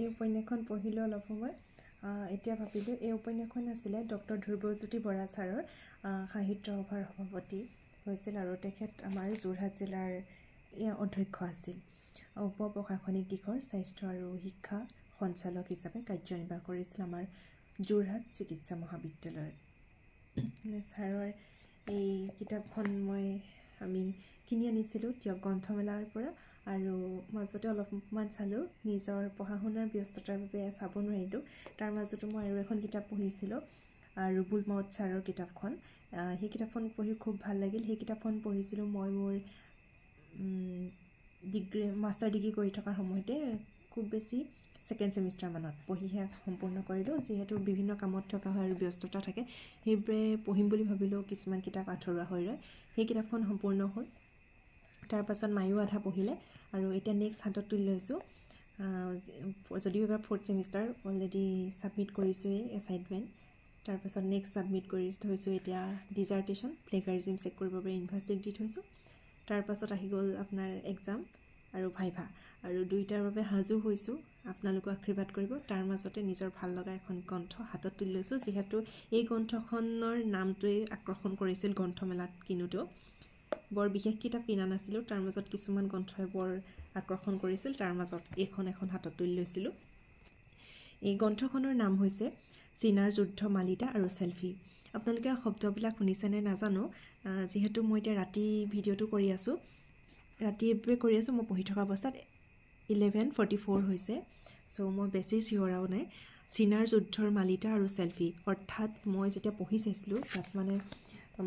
এই উপন্যাসখন পঢ়িলোঁ অলপ সময় এতিয়া ভাবিলোঁ এই উপন্যাসখন আছিলে ডক্টৰ ধ্ৰুৱজ্যোতি বৰা ছাৰৰ সাহিত্য সভাৰ সভাপতি হৈছিল আৰু তেখেত আমাৰ যোৰহাট জিলাৰ অধ্যক্ষ আছিল উপ প্ৰশাসনিক দিশৰ স্বাস্থ্য আৰু শিক্ষা সঞ্চালক হিচাপে কাৰ্যনিৰ্বাহ কৰিছিল আমাৰ যোৰহাট চিকিৎসা মহাবিদ্যালয়ত ছাৰৰ এই কিতাপখন মই আমি কিনি আনিছিলোঁ তিয় গ্ৰন্থমেলাৰ পৰা আৰু মাজতে অলপমান চালোঁ নিজৰ পঢ়া শুনাৰ ব্যস্ততাৰ বাবে চাব নোৱাৰিলোঁ তাৰ মাজতো মই আৰু এখন কিতাপ পঢ়িছিলোঁ ৰুবুল মাউত ছাৰৰ কিতাপখন সেই কিতাপখন পঢ়ি খুব ভাল লাগিল সেই কিতাপখন পঢ়িছিলোঁ মই মোৰ ডিগ্ৰী মাষ্টাৰ ডিগ্ৰী কৰি থকাৰ সময়তে খুব বেছি ছেকেণ্ড ছেমিষ্টাৰমানত পঢ়িহে সম্পূৰ্ণ কৰিলোঁ যিহেতু বিভিন্ন কামত থকা হয় আৰু ব্যস্ততা থাকে সেইবোৰে পঢ়িম বুলি ভাবিলেও কিছুমান কিতাপ আঁঠৰুৱা হৈ ৰয় সেই কিতাপখন সম্পূৰ্ণ হ'ল তাৰপাছত মায়ো আধা পঢ়িলে আৰু এতিয়া নেক্সট হাতত তুলি লৈছোঁ যদিও এবাৰ ফ'ৰ্থ ছেমিষ্টাৰ অলৰেডি ছাবমিট কৰিছোঁৱেই এছাইনমেণ্ট তাৰপাছত নেক্সট ছাবমিট কৰি থৈছোঁ এতিয়া ডিজাৰ্টেশ্যন প্লেগাৰিজিম চেক কৰিবৰ বাবে ইউনিভাৰ্চিটিক দি থৈছোঁ তাৰপাছত আহি গ'ল আপোনাৰ এক্সাম আৰু ভাইভা আৰু দুয়োটাৰ বাবে সাজু হৈছোঁ আপোনালোকো আশীৰ্বাদ কৰিব তাৰ মাজতে নিজৰ ভাল লগা এখন গ্ৰন্থ হাতত তুলি লৈছোঁ যিহেতু এই গ্ৰন্থখনৰ নামটোৱেই আকৰ্ষণ কৰিছিল গ্ৰন্থমেলাত কিনোতেও বৰ বিশেষ কিতাপ কিনা নাছিলোঁ তাৰ মাজত কিছুমান গ্ৰন্থই বৰ আকৰ্ষণ কৰিছিল তাৰ মাজত এইখন এখন হাতত তুলি লৈছিলোঁ এই গ্ৰন্থখনৰ নাম হৈছে চীনাৰ যুদ্ধ মালিতা আৰু চেলফি আপোনালোকে শব্দবিলাক শুনিছেনে নাজানো যিহেতু মই এতিয়া ৰাতি ভিডিঅ'টো কৰি আছোঁ ৰাতি এইবোৰে কৰি আছোঁ মই পঢ়ি থকা অৱস্থাত ইলেভেন ফৰ্টি ফ'ৰ হৈছে চ' মই বেছি চিঞৰাও নাই চীনাৰ যুদ্ধৰ মালিতা আৰু চেলফি অৰ্থাৎ মই যেতিয়া পঢ়ি চাইছিলোঁ তাত মানে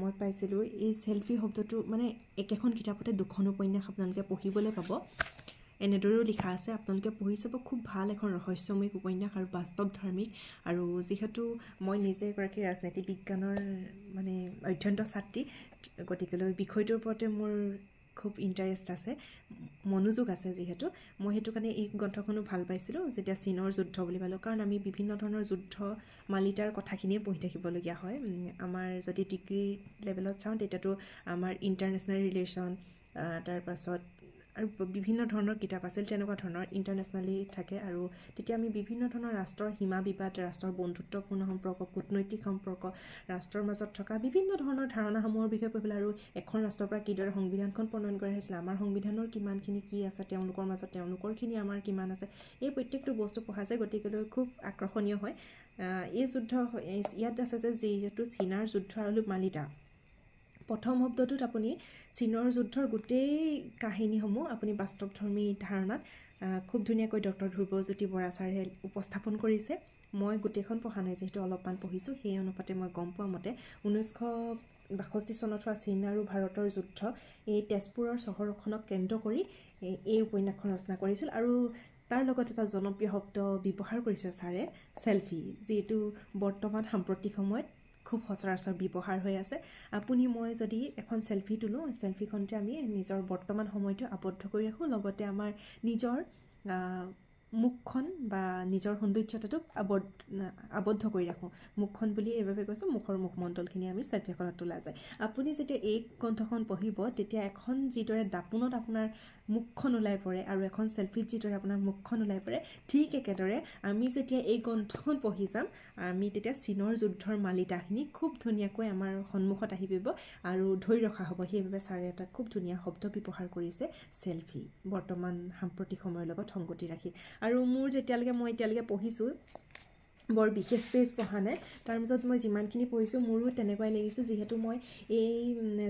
মই পাইছিলোঁ এই চেল্ফি শব্দটো মানে একেখন কিতাপতে দুখন উপন্যাস আপোনালোকে পঢ়িবলৈ পাব এনেদৰেও লিখা আছে আপোনালোকে পঢ়ি চাব খুব ভাল এখন ৰহস্যময়িক উপন্যাস আৰু বাস্তৱ ধাৰ্মিক আৰু যিহেতু মই নিজে এগৰাকী ৰাজনীতি বিজ্ঞানৰ মানে অধ্যন্ত ছাত্ৰী গতিকেলৈ বিষয়টোৰ ওপৰতে মোৰ খুব ইণ্টাৰেষ্ট আছে মনোযোগ আছে যিহেতু মই সেইটো কাৰণে এই গ্ৰন্থখনো ভাল পাইছিলোঁ যেতিয়া চীনৰ যুদ্ধ বুলি পালোঁ কাৰণ আমি বিভিন্ন ধৰণৰ যুদ্ধ মালিতাৰ কথাখিনিয়ে পঢ়ি থাকিবলগীয়া হয় আমাৰ যদি ডিগ্ৰী লেভেলত চাওঁ তেতিয়াতো আমাৰ ইণ্টাৰনেশ্যনেল ৰিলেশ্যন তাৰপাছত আৰু বিভিন্ন ধৰণৰ কিতাপ আছিল তেনেকুৱা ধৰণৰ ইণ্টাৰনেশ্যনেলি থাকে আৰু তেতিয়া আমি বিভিন্ন ধৰণৰ ৰাষ্ট্ৰৰ সীমা বিবাদ ৰাষ্ট্ৰৰ বন্ধুত্বপূৰ্ণ সম্পৰ্ক কূটনৈতিক সম্পৰ্ক ৰাষ্ট্ৰৰ মাজত থকা বিভিন্ন ধৰণৰ ধাৰণাসমূহৰ বিষয়ে পঢ়িবলৈ আৰু এখন ৰাষ্ট্ৰৰ পৰা কিদৰে সংবিধানখন প্ৰণয়ন কৰা হৈছিলে আমাৰ সংবিধানৰ কিমানখিনি কি আছে তেওঁলোকৰ মাজত তেওঁলোকৰখিনি আমাৰ কিমান আছে এই প্ৰত্যেকটো বস্তু পঢ়া যায় গতিকেলৈ খুব আকৰ্ষণীয় হয় এই যুদ্ধ ইয়াত আছে যে যিহেতু চীনাৰ যুদ্ধ আৰু মালিতা প্ৰথম শব্দটোত আপুনি চীনৰ যুদ্ধৰ গোটেই কাহিনীসমূহ আপুনি বাস্তৱধৰ্মী ধাৰণাত খুব ধুনীয়াকৈ ডক্টৰ ধ্ৰুৱজ্যোতি বৰা ছাৰে উপস্থাপন কৰিছে মই গোটেইখন পঢ়া নাই যিহেতু অলপমান পঢ়িছোঁ সেই অনুপাতে মই গম পোৱা মতে ঊনৈছশ বাষষ্ঠি চনত হোৱা চীন আৰু ভাৰতৰ যুদ্ধ এই তেজপুৰৰ চহৰখনক কেন্দ্ৰ কৰি এই উপন্যাসখন ৰচনা কৰিছিল আৰু তাৰ লগত এটা জনপ্ৰিয় শব্দ ব্যৱহাৰ কৰিছে ছাৰে চেলফি যিটো বৰ্তমান সাম্প্ৰতিক সময়ত খুব সচৰাচৰ ব্যৱহাৰ হৈ আছে আপুনি মই যদি এখন চেল্ফি তোলোঁ চেল্ফিখনতে আমি নিজৰ বৰ্তমান সময়টো আৱদ্ধ কৰি ৰাখোঁ লগতে আমাৰ নিজৰ মুখখন বা নিজৰ সৌন্দৰ্যতাটো আৱদ্ধ আৱদ্ধ কৰি ৰাখোঁ মুখখন বুলি এইবাবে কৈছোঁ মুখৰ মুখমণ্ডলখিনি আমি চেলফি এখনত তোলা যায় আপুনি যেতিয়া এই কণ্ঠখন পঢ়িব তেতিয়া এখন যিদৰে দাপোনত আপোনাৰ মুখখন ওলাই পৰে আৰু এখন চেল্ফিত যিদৰে আপোনাৰ মুখখন ওলাই পৰে ঠিক একেদৰে আমি যেতিয়া এই গ্ৰন্থখন পঢ়ি যাম আমি তেতিয়া চীনৰ যুদ্ধৰ মালিতাখিনি খুব ধুনীয়াকৈ আমাৰ সন্মুখত আহি পৰিব আৰু ধৰি ৰখা হ'ব সেইবাবে ছাৰে এটা খুব ধুনীয়া শব্দ ব্যৱহাৰ কৰিছে চেলফি বৰ্তমান সাম্প্ৰতিক সময়ৰ লগত সংগতি ৰাখি আৰু মোৰ যেতিয়ালৈকে মই এতিয়ালৈকে পঢ়িছোঁ বৰ বিশেষ পেজ পঢ়া নাই তাৰ মাজত মই যিমানখিনি পঢ়িছোঁ মোৰো তেনেকুৱাই লাগিছে যিহেতু মই এই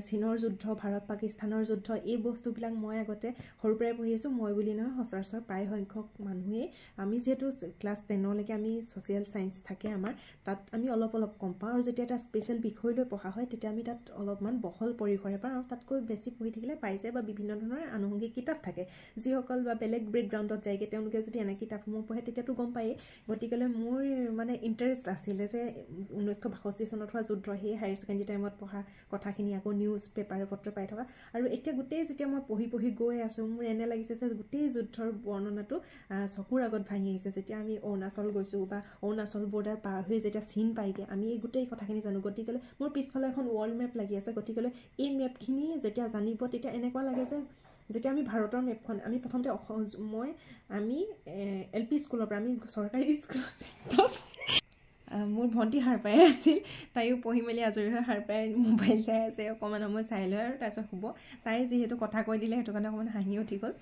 চীনৰ যুদ্ধ ভাৰত পাকিস্তানৰ যুদ্ধ এই বস্তুবিলাক মই আগতে সৰুৰ পৰাই পঢ়ি আছোঁ মই বুলি নহয় সচৰাচৰ প্ৰায় সংখ্যক মানুহেই আমি যিহেতু ক্লাছ টেনলৈকে আমি ছ'চিয়েল ছায়েন্স থাকে আমাৰ তাত আমি অলপ অলপ কম পাওঁ আৰু যেতিয়া এটা স্পেচিয়েল বিষয় লৈ পঢ়া হয় তেতিয়া আমি তাত অলপমান বহল পৰিসৰে পাওঁ আৰু তাতকৈ বেছি পঢ়ি থাকিলে পাই যায় বা বিভিন্ন ধৰণৰ আনুসংগিক কিতাপ থাকে যিসকল বা বেলেগ বেকগ্ৰাউণ্ডত যায়গৈ তেওঁলোকে যদি এনে কিতাপসমূহ পঢ়ে তেতিয়াতো গম পায়েই গতিকেলৈ মোৰ মোৰ মানে ইণ্টাৰেষ্ট আছিলে যে ঊনৈছশ বাষষ্ঠি চনত হোৱা যুদ্ধ সেই হায়াৰ ছেকেণ্ডেৰী টাইমত পঢ়া কথাখিনি আকৌ নিউজ পেপাৰে পত্ৰ পাই থকা আৰু এতিয়া গোটেই যেতিয়া মই পঢ়ি পঢ়ি গৈ আছোঁ মোৰ এনে লাগিছে যে গোটেই যুদ্ধৰ বৰ্ণনাটো চকুৰ আগত ভাঙি আহিছে যেতিয়া আমি অৰুণাচল গৈছোঁ বা অৰুণাচল বৰ্ডাৰ পাৰ হৈ যেতিয়া চিন পাইগৈ আমি এই গোটেই কথাখিনি জানো গতিকেলৈ মোৰ পিছফালে এখন ৱৰ্ল্ড মেপ লাগি আছে গতিকেলৈ এই মেপখিনি যেতিয়া জানিব তেতিয়া এনেকুৱা লাগে যে যেতিয়া আমি ভাৰতৰ মেপখন আমি প্ৰথমতে মই আমি এল পি স্কুলৰ পৰা আমি চৰকাৰী স্কুলত মোৰ ভণ্টি সাৰ পাই আছিল তাইও পঢ়ি মেলি আজৰি হৈ সাৰ পাই মোবাইল চাই আছে অকণমান সময় চাই লৈ আৰু তাৰপিছত হ'ব তাই যিহেতু কথা কৈ দিলে সেইটো কাৰণে অকণমান হাঁহি উঠি গ'ল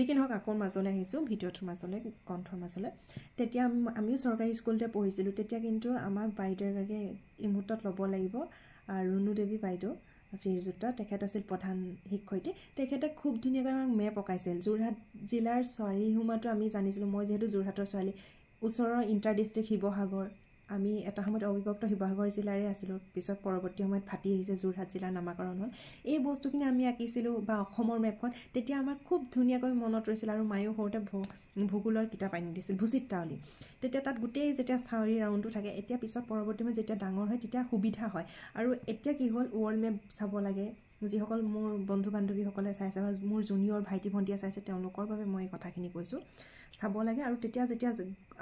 যি কি নহওক আকৌ মাজলৈ আহিছোঁ ভিডিঅ'টোৰ মাজলৈ কণ্ঠৰ মাজলৈ তেতিয়া আমিও চৰকাৰী স্কুলতে পঢ়িছিলোঁ তেতিয়া কিন্তু আমাক বাইদেউগৰাকীয়ে ইমূৰ্তত ল'ব লাগিব ৰুণু দেৱী বাইদেউ শ্ৰীযুক্ত তেখেত আছিল প্ৰধান শিক্ষয়িত্ৰী তেখেতে খুব ধুনীয়াকৈ আমাক মেপ পকাইছিল যোৰহাট জিলাৰ ছোৱালীসুমাটো আমি জানিছিলোঁ মই যিহেতু যোৰহাটৰ ছোৱালী ওচৰৰ ইণ্টাৰ ডিষ্ট্ৰিক্ট শিৱসাগৰ আমি এটা সময়ত অবিভক্ত শিৱসাগৰ জিলাৰে আছিলোঁ পিছত পৰৱৰ্তী সময়ত ফাটি আহিছে যোৰহাট জিলাৰ নামাকৰণ হ'ল এই বস্তুখিনি আমি আঁকিছিলোঁ বা অসমৰ মেপখন তেতিয়া আমাৰ খুব ধুনীয়াকৈ মনত ৰৈছিল আৰু মায়েও সৰুতে ভূগোলৰ কিতাপ আনি দিছিল ভুচিত্তাৱলী তেতিয়া তাত গোটেই যেতিয়া চাউৰি ৰাউণ্ডটো থাকে এতিয়া পিছত পৰৱৰ্তী সময়ত যেতিয়া ডাঙৰ হয় তেতিয়া সুবিধা হয় আৰু এতিয়া কি হ'ল ৱৰ্ল্ড মেপ চাব লাগে যিসকল মোৰ বন্ধু বান্ধৱীসকলে চাইছে বা মোৰ জুনিয়ৰ ভাইটি ভণ্টিয়ে চাইছে তেওঁলোকৰ বাবে মই এই কথাখিনি কৈছোঁ চাব লাগে আৰু তেতিয়া যেতিয়া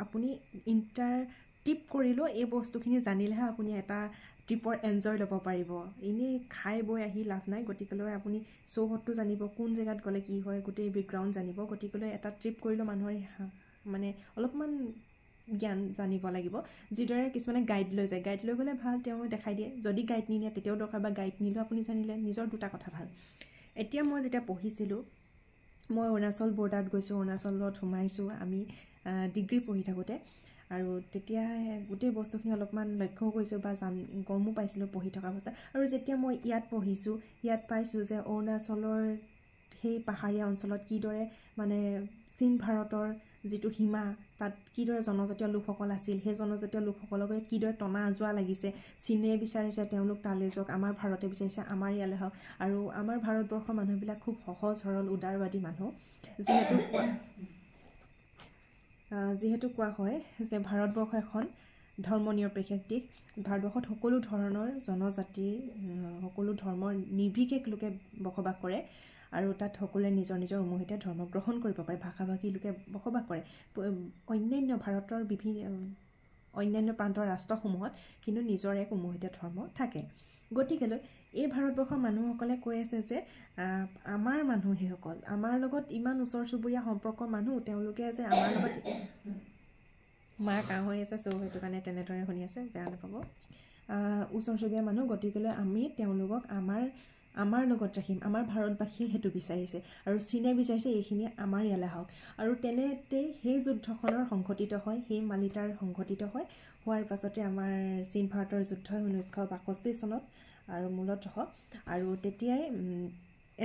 আপুনি ইণ্টাৰ টিপ কৰিলেও এই বস্তুখিনি জানিলেহে আপুনি এটা টিপৰ এনজয় ল'ব পাৰিব এনেই খাই বৈ আহি লাভ নাই গতিকেলৈ আপুনি চৌহদটো জানিব কোন জেগাত গ'লে কি হয় গোটেই বেকগ্ৰাউণ্ড জানিব গতিকেলৈ এটা ট্ৰিপ কৰিলেও মানুহৰ মানে অলপমান জ্ঞান জানিব লাগিব যিদৰে কিছুমানে গাইড লৈ যায় গাইড লৈ গ'লে ভাল তেওঁ দেখাই দিয়ে যদি গাইড নিনিয়ে তেতিয়াও দৰকাৰ বা গাইড নিলেও আপুনি জানিলে নিজৰ দুটা কথা ভাল এতিয়া মই যেতিয়া পঢ়িছিলোঁ মই অৰুণাচল বৰ্ডাৰত গৈছোঁ অৰুণাচলত সোমাইছোঁ আমি ডিগ্ৰী পঢ়ি থাকোঁতে আৰু তেতিয়া গোটেই বস্তুখিনি অলপমান লক্ষ্য কৰিছোঁ বা জান গমো পাইছিলোঁ পঢ়ি থকা অৱস্থাত আৰু যেতিয়া মই ইয়াত পঢ়িছোঁ ইয়াত পাইছোঁ যে অৰুণাচলৰ সেই পাহাৰীয়া অঞ্চলত কিদৰে মানে চীন ভাৰতৰ যিটো সীমা তাত কিদৰে জনজাতীয় লোকসকল আছিল সেই জনজাতীয় লোকসকলক কিদৰে টনা যোৱা লাগিছে চীনে বিচাৰিছে তেওঁলোক তালৈ যাওক আমাৰ ভাৰতে বিচাৰিছে আমাৰ ইয়ালৈ হওক আৰু আমাৰ ভাৰতবৰ্ষৰ মানুহবিলাক খুব সহজ সৰল উদাৰবাদী মানুহ যিহেতু যিহেতু কোৱা হয় যে ভাৰতবৰ্ষ এখন ধৰ্ম নিৰপেক্ষ দিশ ভাৰতবৰ্ষত সকলো ধৰণৰ জনজাতি সকলো ধৰ্মৰ নিৰ্বিশেষ লোকে বসবাস কৰে আৰু তাত সকলোৱে নিজৰ নিজৰ উমৈহতে ধৰ্ম গ্ৰহণ কৰিব পাৰে ভাষা ভাষী লোকে বসবাস কৰে অন্যান্য ভাৰতৰ বিভিন্ন অন্যান্য প্ৰান্তৰ ৰাষ্ট্ৰসমূহত কিন্তু নিজৰ এক উমৈহতীয়া ধৰ্ম থাকে গতিকেলৈ এই ভাৰতবৰ্ষৰ মানুহসকলে কৈ আছে যে আমাৰ মানুহ সেইসকল আমাৰ লগত ইমান ওচৰ চুবুৰীয়া সম্পৰ্কৰ মানুহ তেওঁলোকে যে আমাৰ লগত মাৰ কাহ হৈ আছে চ' সেইটো কাৰণে তেনেদৰে শুনি আছে বেয়া নাপাব ওচৰ চুবুৰীয়া মানুহ গতিকেলৈ আমি তেওঁলোকক আমাৰ আমাৰ লগত ৰাখিম আমাৰ ভাৰতবাসীয়ে সেইটো বিচাৰিছে আৰু চীনে বিচাৰিছে এইখিনি আমাৰ ইয়ালে হওক আৰু তেনেতে সেই যুদ্ধখনৰ সংঘটিত হয় সেই মালিতাৰ সংঘটিত হয় হোৱাৰ পাছতে আমাৰ চীন ভাৰতৰ যুদ্ধ ঊনৈছশ বাষষ্ঠি চনত আৰু মূলতঃ আৰু তেতিয়াই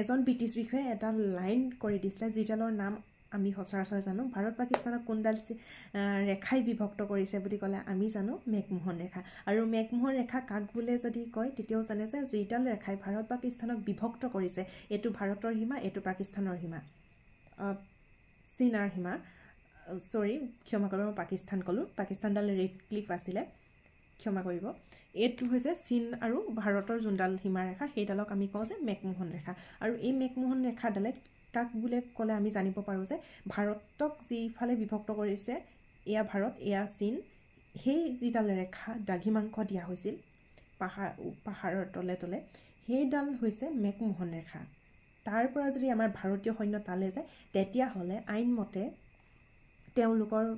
এজন ব্ৰিটিছ বিষয়াই এটা লাইন কৰি দিছিলে যিডালৰ নাম আমি সচৰাচৰ জানো ভাৰত পাকিস্তানক কোনডাল ৰেখাই বিভক্ত কৰিছে বুলি ক'লে আমি জানো মেঘমোহন ৰেখা আৰু মেঘমোহন ৰেখা কাক বোলে যদি কয় তেতিয়াও জানে যে যিডাল ৰেখাই ভাৰত পাকিস্তানক বিভক্ত কৰিছে এইটো ভাৰতৰ সীমা এইটো পাকিস্তানৰ সীমা চীনাৰ সীমা চৰি ক্ষমা কৰিব মই পাকিস্তান ক'লোঁ পাকিস্তানডাল ৰেড ক্লিফ আছিলে ক্ষমা কৰিব এইটো হৈছে চীন আৰু ভাৰতৰ যোনডাল সীমাৰেখা সেইডালক আমি কওঁ যে মেকমোহন ৰেখা আৰু এই মেকমোহন ৰেখাডালে কাক বুলি ক'লে আমি জানিব পাৰোঁ যে ভাৰতক যিফালে বিভক্ত কৰিছে এয়া ভাৰত এয়া চীন সেই যিডাল ৰেখা মাংস দিয়া হৈছিল পাহাৰ পাহাৰৰ তলে তলে সেইডাল হৈছে মেকমোহন ৰেখা তাৰ পৰা যদি আমাৰ ভাৰতীয় সৈন্য তালৈ যায় তেতিয়াহ'লে আইনমতে তেওঁলোকৰ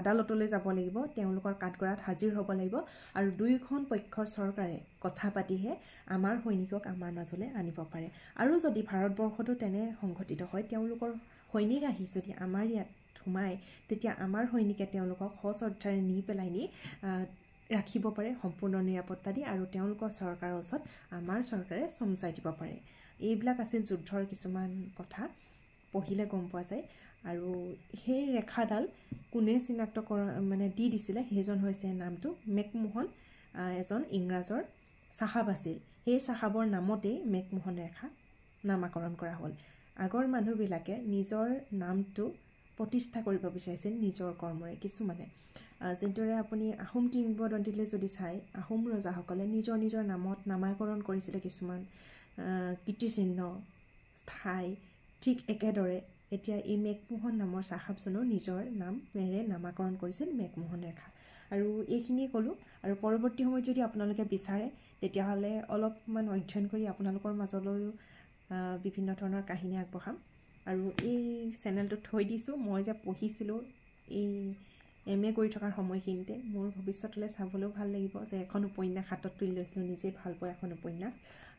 আদালতলৈ যাব লাগিব তেওঁলোকৰ কাঠগড়াত হাজিৰ হ'ব লাগিব আৰু দুয়োখন পক্ষৰ চৰকাৰে কথা পাতিহে আমাৰ সৈনিকক আমাৰ মাজলৈ আনিব পাৰে আৰু যদি ভাৰতবৰ্ষতো তেনে সংঘটিত হয় তেওঁলোকৰ সৈনিক আহি যদি আমাৰ ইয়াত সোমায় তেতিয়া আমাৰ সৈনিকে তেওঁলোকক সশ্ৰদ্ধাৰে নি পেলাই নি ৰাখিব পাৰে সম্পূৰ্ণ নিৰাপত্তা দি আৰু তেওঁলোকৰ চৰকাৰৰ ওচৰত আমাৰ চৰকাৰে চমজাই দিব পাৰে এইবিলাক আছিল যুদ্ধৰ কিছুমান কথা পঢ়িলে গম পোৱা যায় আৰু সেই ৰেখাডাল কোনে চিনাক্ত কৰা মানে দি দিছিলে সেইজন হৈছে নামটো মেকমোহন এজন ইংৰাজৰ চাহাব আছিল সেই চাহাবৰ নামতেই মেকমোহন ৰেখা নামাকৰণ কৰা হ'ল আগৰ মানুহবিলাকে নিজৰ নামটো প্ৰতিষ্ঠা কৰিব বিচাৰিছিল নিজৰ কৰ্মৰে কিছুমানে যিদৰে আপুনি আহোম কিংবদন্তীলৈ যদি চাই আহোম ৰজাসকলে নিজৰ নিজৰ নামত নামাকৰণ কৰিছিলে কিছুমান কীৰ্তিচিহ্ন ঠাই ঠিক একেদৰে এতিয়া এই মেঘমোহন নামৰ চাহাবজনেও নিজৰ নামেৰে নামাকৰণ কৰিছিল মেঘমোহন ৰেখা আৰু এইখিনিয়ে ক'লোঁ আৰু পৰৱৰ্তী সময়ত যদি আপোনালোকে বিচাৰে তেতিয়াহ'লে অলপমান অধ্যয়ন কৰি আপোনালোকৰ মাজলৈও বিভিন্ন ধৰণৰ কাহিনী আগবঢ়াম আৰু এই চেনেলটোত থৈ দিছোঁ মই যে পঢ়িছিলোঁ এই এম এ কৰি থকাৰ সময়খিনিতে মোৰ ভৱিষ্যতলৈ চাবলৈও ভাল লাগিব যে এখন উপন্যাস হাতত তুলি লৈছিলোঁ নিজেই ভাল পোৱা এখন উপন্যাস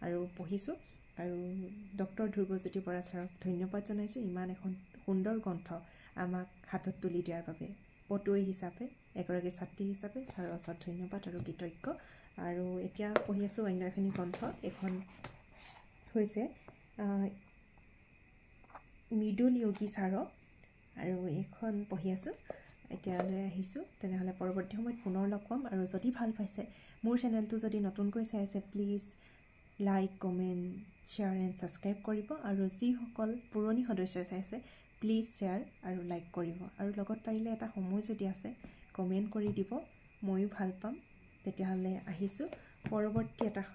আৰু পঢ়িছোঁ আৰু ডক্টৰ ধ্ৰুৱজ্যোতি বৰা ছাৰক ধন্যবাদ জনাইছোঁ ইমান এখন সুন্দৰ গ্ৰন্থ আমাক হাতত তুলি দিয়াৰ বাবে পটুৱৈ হিচাপে এগৰাকী ছাত্ৰী হিচাপে ছাৰৰ ওচৰত ধন্যবাদ আৰু কৃতজ্ঞ আৰু এতিয়া পঢ়ি আছোঁ অন্য এখিনি গ্ৰন্থ এখন হৈছে মৃদুল য়োগী ছাৰ আৰু এইখন পঢ়ি আছোঁ এতিয়ালৈ আহিছোঁ তেনেহ'লে পৰৱৰ্তী সময়ত পুনৰ লগ পাম আৰু যদি ভাল পাইছে মোৰ চেনেলটো যদি নতুনকৈ চাই আছে please like comment share and subscribe কৰিব আৰু যিসকল পুৰণি সদস্য চাইছে প্লিজ শ্বেয়াৰ আৰু লাইক কৰিব আৰু লগত পাৰিলে এটা সময় যদি আছে কমেণ্ট কৰি দিব ময়ো ভাল পাম তেতিয়াহ'লে আহিছোঁ পৰৱৰ্তী এটা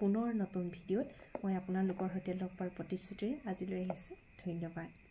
পুনৰ নতুন ভিডিঅ'ত মই আপোনালোকৰ সৈতে লগ পোৱাৰ প্ৰতিশ্ৰুতিৰে আজিলৈ আহিছোঁ ধন্যবাদ